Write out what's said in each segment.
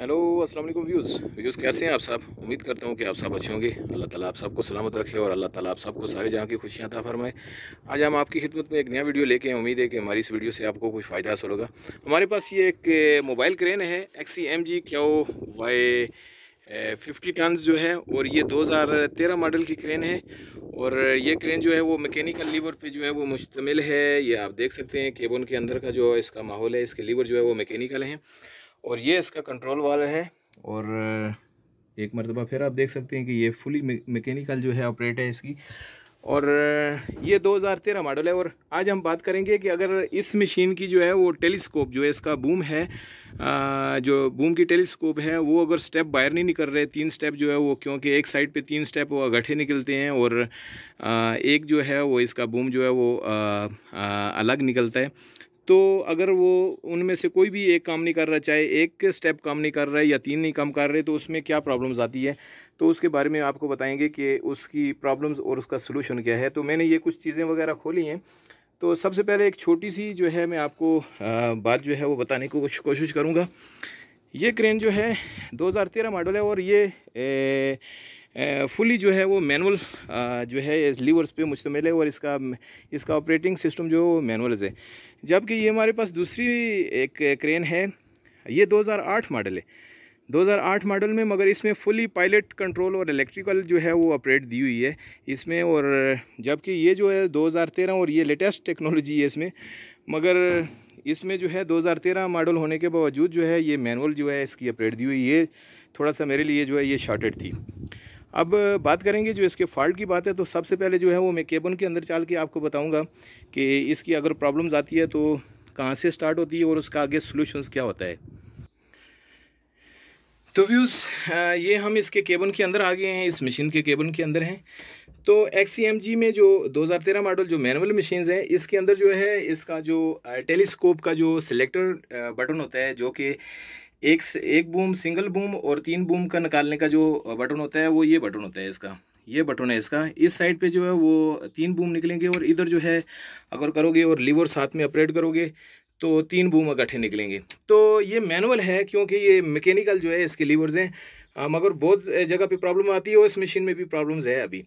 hello अस्सलाम वालेकुम views views कैसे हैं आप सब उम्मीद करता हूँ कि आप सब अच्छे होंगे अल्लाह ताला आप सबको सलामत रखे और अल्लाह ताला आप सबको सारे जहां की खुशियाँ था फरमाए आज हम आपकी खिदमत में एक नया वीडियो लेके हैं उम्मीद है कि हमारी इस वीडियो से आपको कुछ फ़ायदा हासिल होगा हमारे पास ये एक मोबाइल क्रेन है XC M G Q Y fifty tons जो है और ये तेरह मॉडल की क्रेन है और ये क्रेन जो है वो मैकेनिकल लीवर पे जो है वो मुश्तमिल है ये आप देख सकते हैं केबन के अंदर का जो इसका माहौल है इसके लीवर जो है वो मैकेनिकल हैं और ये इसका कंट्रोल वाला है और एक मरतबा फिर आप देख सकते हैं कि ये फुली मैकेनिकल जो है ऑपरेट है इसकी और ये 2013 मॉडल है और आज हम बात करेंगे कि अगर इस मशीन की जो है वो टेलीस्कोप जो है इसका बूम है जो बूम की टेलीस्कोप है वो अगर स्टेप बाहर नहीं निकल रहे तीन स्टेप जो है वो क्योंकि एक साइड पे तीन स्टेप वो गठे निकलते हैं और एक जो है वो इसका बूम जो है वो अलग निकलता है तो अगर वो उनमें से कोई भी एक काम नहीं कर रहा चाहे एक स्टेप काम नहीं कर रहा है या तीन नहीं काम कर रहे तो उसमें क्या प्रॉब्लम्स आती है तो उसके बारे में आपको बताएंगे कि उसकी प्रॉब्लम्स और उसका सलूशन क्या है तो मैंने ये कुछ चीज़ें वगैरह खोली हैं तो सबसे पहले एक छोटी सी जो है मैं आपको बात जो है वो बताने की कोशिश कोशिश करूँगा ये क्रेन जो है दो मॉडल है और ये ए, फुली जो है वो मैनुअल जो है लीवर्स पे मुश्तमिल तो है और इसका इसका ऑपरेटिंग सिस्टम जो मैनुअल है जबकि ये हमारे पास दूसरी एक क्रेन है ये 2008 मॉडल है 2008 मॉडल में मगर इसमें फुली पायलट कंट्रोल और इलेक्ट्रिकल जो है वो ऑपरेट दी हुई है इसमें और जबकि ये जो है 2013 और ये लेटेस्ट टेक्नोलॉजी है इसमें मगर इसमें जो है 2013 मॉडल होने के बावजूद जो है ये मैनुअल जो है इसकी अपडेट दी हुई ये थोड़ा सा मेरे लिए जो है ये शॉर्टेड थी अब बात करेंगे जो इसके फॉल्ट की बात है तो सबसे पहले जो है वो मैं केबन के अंदर चाल के आपको बताऊँगा कि इसकी अगर प्रॉब्लम्स आती है तो कहाँ से स्टार्ट होती है और उसका आगे सोल्यूशंस क्या होता है तो व्यूज़ ये हम इसके केबन के अंदर आ गए हैं इस मशीन के केबन के अंदर हैं तो एक्स में जो 2013 मॉडल जो मैनुअल मशीन है इसके अंदर जो है इसका जो टेलीस्कोप का जो सिलेक्टर बटन होता है जो कि एक एक बूम सिंगल बूम और तीन बूम का निकालने का जो बटन होता है वो ये बटन होता है इसका ये बटन है इसका इस साइड पे जो है वो तीन बूम निकलेंगे और इधर जो है अगर करोगे और लीवर साथ में ऑपरेट करोगे तो तीन बूम इकट्ठे निकलेंगे तो ये मैनुअल है क्योंकि ये मैकेनिकल जो है इसके लीवर्स हैं मगर बहुत जगह पे प्रॉब्लम आती है और इस मशीन में भी प्रॉब्लम्स है अभी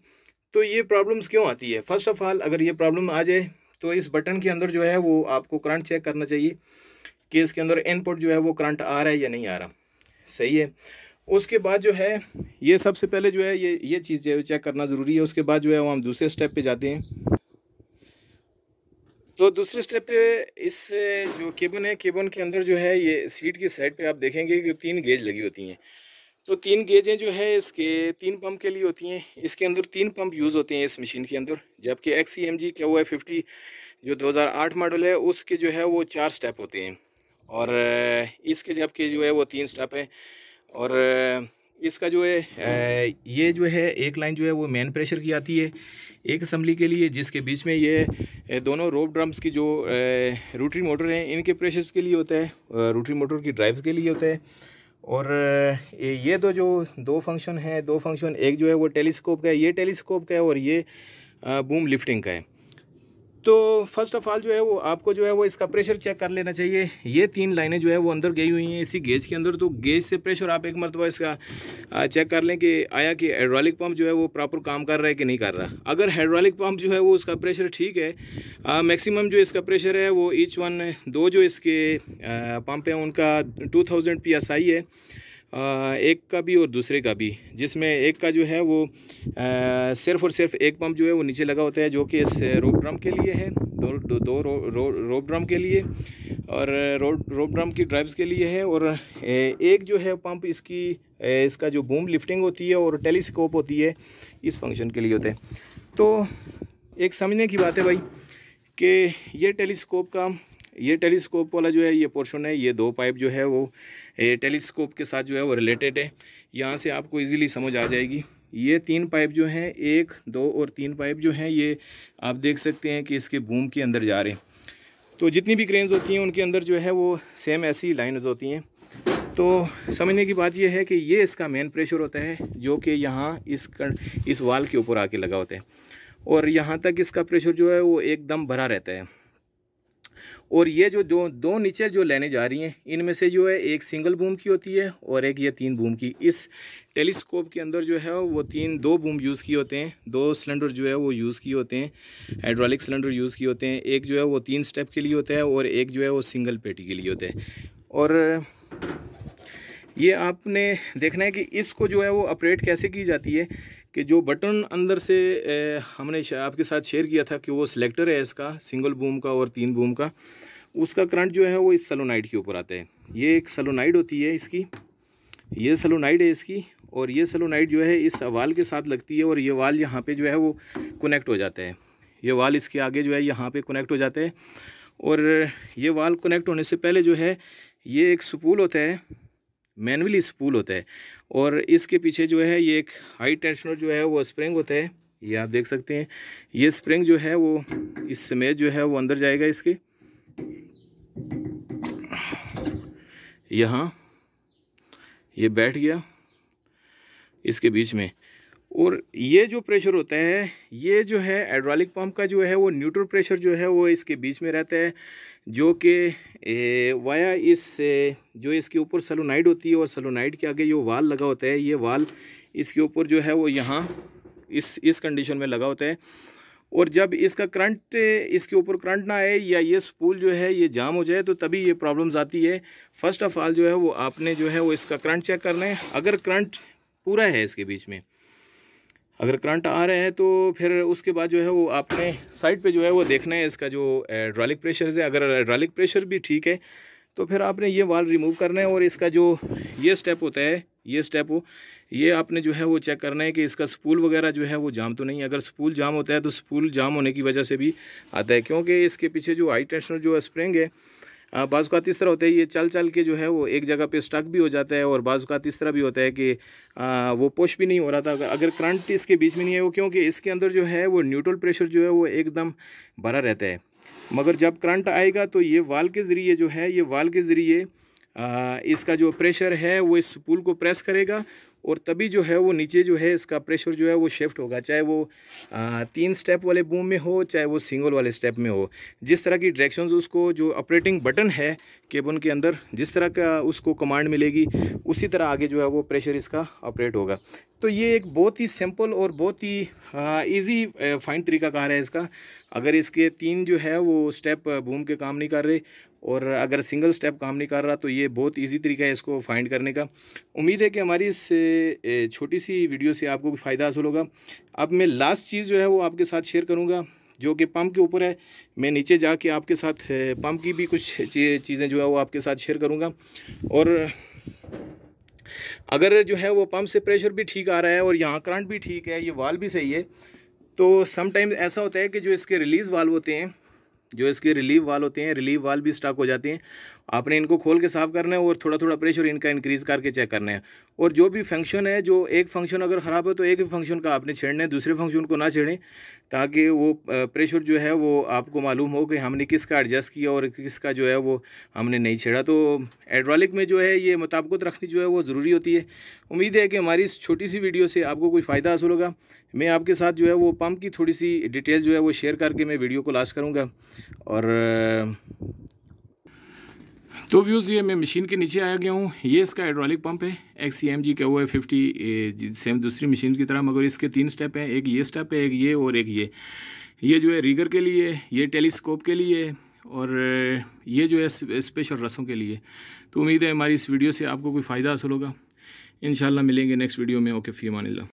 तो ये प्रॉब्लम्स क्यों आती है फर्स्ट ऑफ़ ऑल अगर ये प्रॉब्लम आ जाए तो इस बटन के अंदर जो है वो आपको करंट चेक करना चाहिए कि इसके अंदर इनपुट जो है वो करंट आ रहा है या नहीं आ रहा सही है उसके बाद जो है ये सबसे पहले जो है ये ये चीज़ जो चेक करना ज़रूरी है उसके बाद जो है वो हम दूसरे स्टेप पे जाते हैं तो दूसरे स्टेप पे इस जो केबन है केबन के अंदर जो है ये सीट की साइड पे आप देखेंगे कि तीन गेज लगी होती हैं तो तीन गेजें जो है इसके तीन पंप के लिए होती हैं इसके अंदर तीन पंप यूज़ होते हैं इस मशीन के अंदर जबकि एक्स सी एम जी क्या हुआ है फिफ्टी जो दो मॉडल है उसके जो है वो चार स्टेप होते हैं और इसके जबकि जो है वो तीन स्टेप है और इसका जो है ये जो है एक लाइन जो है वो मेन प्रेशर की आती है एक असम्बली के लिए जिसके बीच में ये दोनों रोप ड्रम्स की जो रूटरी मोटर हैं इनके प्रेशर्स के लिए होता है रूटरी मोटर की ड्राइव्स के लिए होता है और ये दो जो दो फंक्शन हैं दो फंक्शन एक जो है वो टेलीस्कोप का है ये टेलीस्कोप का है और ये बूम लिफ्टिंग का है तो फर्स्ट ऑफ ऑल जो है वो आपको जो है वो इसका प्रेशर चेक कर लेना चाहिए ये तीन लाइनें जो है वो अंदर गई हुई हैं इसी गेज के अंदर तो गेज से प्रेशर आप एक मरतबा इसका चेक कर लें कि आया कि हाइड्रोलिक पम्प जो है वो प्रॉपर काम कर रहा है कि नहीं कर रहा अगर हाइड्रोलिक पम्प जो है वो उसका प्रेशर ठीक है मैक्सिमम जो इसका प्रेशर है वो ईच वन दो जो इसके पम्प हैं उनका two thousand P S I है एक का भी और दूसरे का भी जिसमें एक का जो है वो सिर्फ और सिर्फ एक पम्प जो है वो नीचे लगा होता है जो कि इस रोप ड्रम के लिए है दो दो, दो रो, रो, रोप ड्रम के लिए और रो, रोप ड्रम की ड्राइव्स के लिए है और एक जो है पंप इसकी इसका जो बूम लिफ्टिंग होती है और टेलीस्कोप होती है इस फंक्शन के लिए होते हैं तो एक समझने की बात है भाई कि ये टेलीस्कोप का ये टेलीस्कोप वाला जो है ये पोर्शन है ये दो पाइप जो है वो ये टेलीस्कोप के साथ जो है वो रिलेटेड है यहाँ से आपको इजीली समझ आ जाएगी ये तीन पाइप जो हैं एक दो और तीन पाइप जो हैं ये आप देख सकते हैं कि इसके बूम के अंदर जा रहे हैं तो जितनी भी क्रेन्स होती हैं उनके अंदर जो है वो सेम ऐसी लाइन्स होती हैं तो समझने की बात यह है कि ये इसका मेन प्रेशर होता है जो कि यहाँ इस कर, इस वाल के ऊपर आके लगा होता है और यहाँ तक इसका प्रेशर जो है वो एकदम भरा रहता है और ये जो दो दो नीचे जो लेने जा रही हैं इनमें से जो है एक सिंगल बूम की होती है और एक ये तीन बूम की इस टेलीस्कोप के अंदर जो है वो तीन दो बूम यूज़ किए होते हैं दो सिलेंडर जो है वो यूज़ किए होते हैं हाइड्रोलिक सिलेंडर यूज़ किए होते हैं एक जो है वो तीन स्टेप के लिए होता है और एक जो है वो सिंगल पेटी के लिए होता है और ये आपने देखना है कि इसको जो है वो ऑपरेट कैसे की जाती है कि जो बटन अंदर से ए, हमने आपके साथ शेयर किया था कि वो सिलेक्टर है इसका सिंगल बूम का और तीन बूम का उसका करंट जो है वो इस सलोनाइड के ऊपर आता है ये एक सलोनाइड होती है इसकी ये सलोनाइड है इसकी और ये सलोनाइड जो है इस वाल के साथ लगती है और ये वाल यहाँ पे जो है वो कनेक्ट हो जाता है ये वाल इसके आगे जो है यहाँ पे कनेक्ट हो जाता है और ये वाल कनेक्ट होने से पहले जो है ये एक सपूल होता है मैनुअली स्पूल होता है और इसके पीछे जो है ये एक हाई टेंशनर जो है वो स्प्रिंग होता है ये आप देख सकते हैं ये स्प्रिंग जो है वो इस समेत जो है वो अंदर जाएगा इसके यहाँ ये बैठ गया इसके बीच में और ये जो प्रेशर होता है ये जो है हाइड्रोलिक पंप का जो है वो न्यूट्रल प्रेशर जो है वो इसके बीच में रहता है जो कि वाया इस जो इसके ऊपर सलोनाइड होती है और सलोनाइड के आगे जो वाल लगा होता है ये वाल इसके ऊपर जो है वो यहाँ इस इस कंडीशन में लगा होता है और जब इसका करंट इसके ऊपर करंट ना आए या ये स्पूल जो है ये जाम हो जाए तो तभी ये प्रॉब्लम्स आती है फर्स्ट ऑफ ऑल जो है वो आपने जो है वो इसका करंट चेक करना है अगर करंट पूरा है इसके बीच में अगर करंट आ रहे हैं तो फिर उसके बाद जो है वो आपने साइड पे जो है वो देखना है इसका जो ड्रॉलिक प्रेशर है अगर ड्रॉलिक प्रेशर भी ठीक है तो फिर आपने ये वाल रिमूव करना है और इसका जो ये स्टेप होता है ये स्टेप हो ये आपने जो है वो चेक करना है कि इसका स्पूल वगैरह जो है वो जाम तो नहीं है अगर स्पूल जाम होता है तो स्पूल जाम होने की वजह से भी आता है क्योंकि इसके पीछे जो हाई टेंशनल जो स्प्रिंग है बाजुकात इस तरह होता है ये चल चल के जो है वो एक जगह पे स्टक भी हो जाता है और बाजुकात इस तरह भी होता है कि आ, वो पोश भी नहीं हो रहा था अगर, अगर करंट इसके बीच में नहीं है वो क्योंकि इसके अंदर जो है वो न्यूट्रल प्रेशर जो है वो एकदम भरा रहता है मगर जब करंट आएगा तो ये वाल के ज़रिए जो है ये वाल के ज़रिए इसका जो प्रेशर है वो इस पुल को प्रेस करेगा और तभी जो है वो नीचे जो है इसका प्रेशर जो है वो शिफ्ट होगा चाहे वो आ, तीन स्टेप वाले बूम में हो चाहे वो सिंगल वाले स्टेप में हो जिस तरह की डायरेक्शंस उसको जो ऑपरेटिंग बटन है केबन के अंदर जिस तरह का उसको कमांड मिलेगी उसी तरह आगे जो है वो प्रेशर इसका ऑपरेट होगा तो ये एक बहुत ही सिंपल और बहुत ही ईजी फाइन तरीका कार है इसका अगर इसके तीन जो है वो स्टेप बूम के काम नहीं कर रहे और अगर सिंगल स्टेप काम नहीं कर रहा तो ये बहुत इजी तरीका है इसको फाइंड करने का उम्मीद है कि हमारी इस छोटी सी वीडियो से आपको भी फ़ायदा हासिल होगा अब मैं लास्ट चीज़ जो है वो आपके साथ शेयर करूँगा जो कि पंप के ऊपर है मैं नीचे जा के आपके साथ पंप की भी कुछ चीज़ें जो है वो आपके साथ शेयर करूँगा और अगर जो है वो पंप से प्रेशर भी ठीक आ रहा है और यहाँ करंट भी ठीक है ये वाल भी सही है तो समटाइम ऐसा होता है कि जो इसके रिलीज़ वाल होते हैं जो इसके रिलीव वाल होते हैं रिलीव वाल भी स्टक हो जाते हैं आपने इनको खोल के साफ़ करना है और थोड़ा थोड़ा प्रेशर इनका इंक्रीज़ करके चेक करना है और जो भी फंक्शन है जो एक फंक्शन अगर ख़राब है तो एक भी फंक्शन का आपने छेड़ना है दूसरे फंक्शन को ना छेड़ें ताकि वो प्रेशर जो है वो आपको मालूम हो कि हमने किसका एडजस्ट किया और किसका जो है वो हमने नहीं छेड़ा तो एड्रॉलिक में जो है ये मुताबकत रखनी जो है वो ज़रूरी होती है उम्मीद है कि हमारी इस छोटी सी वीडियो से आपको कोई फ़ायदा हासिल होगा मैं आपके साथ जो है वो पम्प की थोड़ी सी डिटेल जो है वो शेयर करके मैं वीडियो को लास्ट करूँगा और तो व्यूज़ ये मैं मशीन के नीचे आया गया हूँ ये इसका हाइड्रोलिक पंप है एक्स सी एम जी का वो है फिफ्टी सेम दूसरी मशीन की तरह मगर इसके तीन स्टेप हैं एक ये स्टेप है एक ये और एक ये ये जो है रीगर के लिए ये टेलीस्कोप के लिए और ये जो है स्पेशल रसों के लिए तो उम्मीद है हमारी इस वीडियो से आपको कोई फ़ायदा हासिल होगा इन मिलेंगे नेक्स्ट वीडियो में ओके फ़ी ला